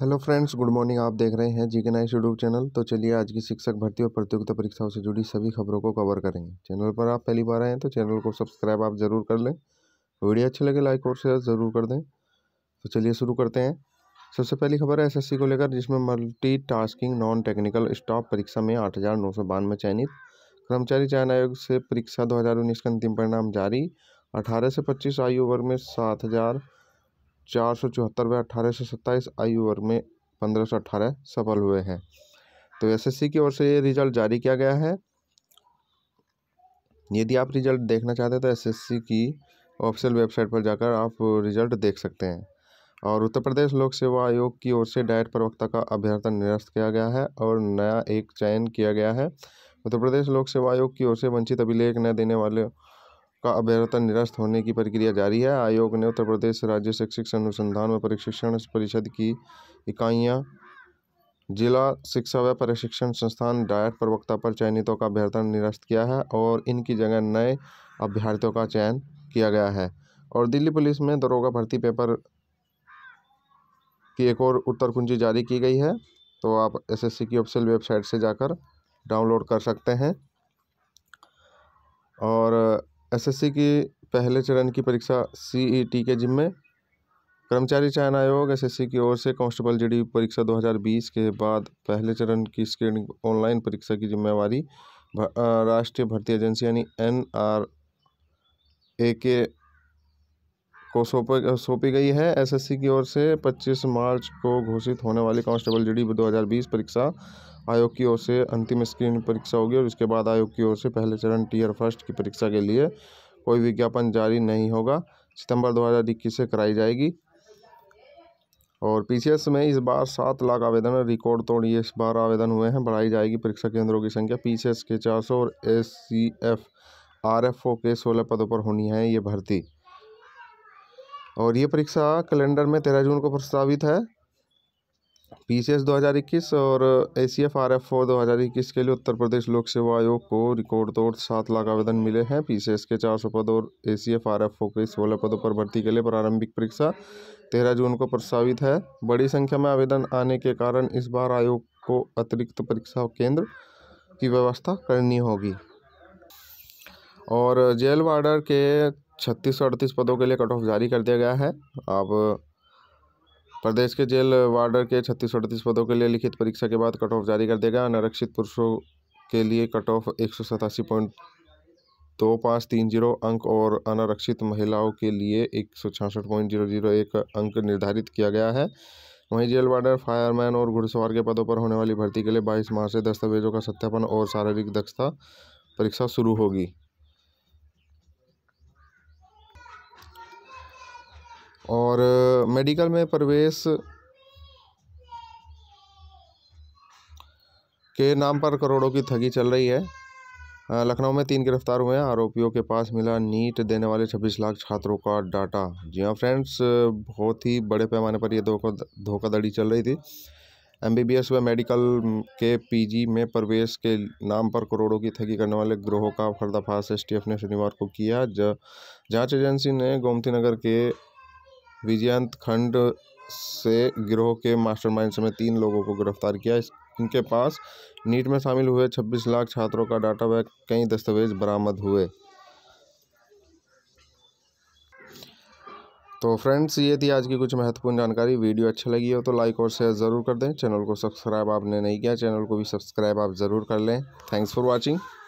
hello friends good morning आप देख रहे हैं जी के नाइस यूट्यूब चैनल तो चलिए आज की शिक्षक भर्ती और प्रतियोगिता परीक्षाओं से जुड़ी सभी खबरों को कवर करेंगे चैनल पर आप पहली बार आए हैं तो चैनल को सब्सक्राइब आप जरूर कर लें वीडियो अच्छे लगे लाइक और शेयर ज़रूर कर दें तो चलिए शुरू करते हैं सबसे पहली खबर है एस को लेकर जिसमें multi tasking non technical staff परीक्षा में आठ हज़ार नौ सौ बानवे चयनित कर्मचारी चयन आयोग से परीक्षा दो हज़ार उन्नीस का अंतिम परिणाम जारी अठारह से पच्चीस आयु वर्ग में सात हज़ार चार सौ चौहत्तर व अठारह से सत्ताईस आयु वर्ग में पंद्रह सौ अठारह सफल हुए हैं तो एसएससी की ओर से ये रिजल्ट जारी किया गया है यदि आप रिजल्ट देखना चाहते हैं तो एसएससी की ऑफिशियल वेबसाइट पर जाकर आप रिजल्ट देख सकते हैं और उत्तर प्रदेश लोक सेवा आयोग की ओर से डायट प्रवक्ता का अभ्यर्थन निरस्त किया गया है और नया एक चयन किया गया है उत्तर प्रदेश लोक सेवा आयोग की ओर से वंचित अभिलेख न देने वाले का अभ्यर्थन निरस्त होने की प्रक्रिया जारी है आयोग ने उत्तर प्रदेश राज्य शैक्षिक अनुसंधान व प्रशिक्षण परिषद की इकाइयाँ जिला शिक्षा व प्रशिक्षण संस्थान डायट प्रवक्ता पर चयनितों का अभ्यर्थन निरस्त किया है और इनकी जगह नए अभ्यर्थियों का चयन किया गया है और दिल्ली पुलिस में दरोगा भर्ती पेपर की एक और उत्तर कुंजी जारी की गई है तो आप एसएससी की ऑफिशियल वेबसाइट से जाकर डाउनलोड कर सकते हैं और एसएससी की पहले चरण की परीक्षा सीईटी के जिम्मे कर्मचारी चयन आयोग एसएससी की ओर से कांस्टेबल जीडी परीक्षा 2020 के बाद पहले चरण की स्क्रीनिंग ऑनलाइन परीक्षा की जिम्मेवारी राष्ट्रीय भर्ती एजेंसी यानी एन आर ए के को सौंपे सौंपी गई है एसएससी की ओर से 25 मार्च को घोषित होने वाली कांस्टेबल जीडी 2020 परीक्षा आयोग की ओर से अंतिम स्क्रीन परीक्षा होगी और इसके बाद आयोग की ओर से पहले चरण टीयर फर्स्ट की परीक्षा के लिए कोई विज्ञापन जारी नहीं होगा सितंबर इक्कीस से कराई जाएगी और पीसीएस में इस बार सात लाख आवेदन रिकॉर्ड तोड़ ये इस बार आवेदन हुए हैं बढ़ाई जाएगी परीक्षा केंद्रों की संख्या पीसीएस के सौ और एफ ओ के सोलह पदों पर होनी है ये भर्ती और ये परीक्षा कैलेंडर में तेरह जून को प्रस्तावित है पी सी एस दो हज़ार इक्कीस और A C F R F O दो हज़ार इक्कीस के लिए उत्तर प्रदेश लोक सेवा आयोग को रिकॉर्ड तोड़ सात लाख आवेदन मिले हैं पी सी एस के चार सौ पद और A C F R F O के सोलह पदों पर भर्ती के लिए प्रारंभिक परीक्षा तेरह जून को प्रस्तावित है बड़ी संख्या में आवेदन आने के कारण इस बार आयोग को अतिरिक्त परीक्षा केंद्र की व्यवस्था करनी होगी और जेल वार्डर के छत्तीस सौ अड़तीस पदों के लिए कट ऑफ जारी कर दिया गया है अब प्रदेश के जेल वार्डर के छत्तीस सौ अड़तीस पदों के लिए लिखित परीक्षा के बाद कट ऑफ जारी कर दिया गया अनारक्षित पुरुषों के लिए कट ऑफ एक सौ सतासी पॉइंट दो पाँच तीन जीरो अंक और अनारक्षित महिलाओं के लिए एक सौ छियासठ पॉइंट जीरो जीरो एक अंक निर्धारित किया गया है वहीं जेल वार्डर फायरमैन और घुड़सवार के पदों पर होने वाली भर्ती के लिए बाईस मार्च से दस्तावेजों का सत्यापन और शारीरिक दक्षता परीक्षा शुरू होगी और मेडिकल में प्रवेश के नाम पर करोड़ों की ठगी चल रही है लखनऊ में तीन गिरफ्तार हुए हैं आरोपियों के पास मिला नीट देने वाले छब्बीस लाख छात्रों का डाटा जी हाँ फ्रेंड्स बहुत ही बड़े पैमाने पर ये धोखा धोखाधड़ी चल रही थी एमबीबीएस व मेडिकल के पीजी में प्रवेश के नाम पर करोड़ों की ठगी करने वाले ग्रोहों का फर्दाफाश एस ने शनिवार को किया जांच एजेंसी ने गोमती नगर के विजयंत खंड से गिरोह के मास्टरमाइंड समेत तीन लोगों को गिरफ्तार किया इनके पास नीट में शामिल हुए 26 लाख छात्रों का डाटा व कई दस्तावेज बरामद हुए तो फ्रेंड्स ये थी आज की कुछ महत्वपूर्ण जानकारी वीडियो अच्छी लगी हो तो लाइक और शेयर ज़रूर कर दें चैनल को सब्सक्राइब आपने नहीं किया चैनल को भी सब्सक्राइब आप ज़रूर कर लें थैंक्स फॉर वॉचिंग